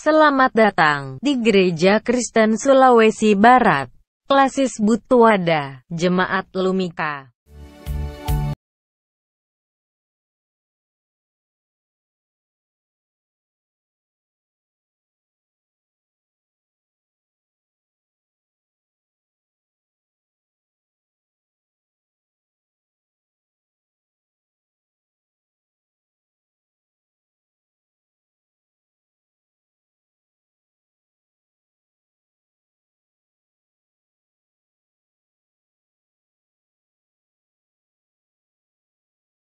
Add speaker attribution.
Speaker 1: Selamat datang di Gereja Kristen
Speaker 2: Sulawesi Barat. Klasis Butuada, Jemaat Lumika.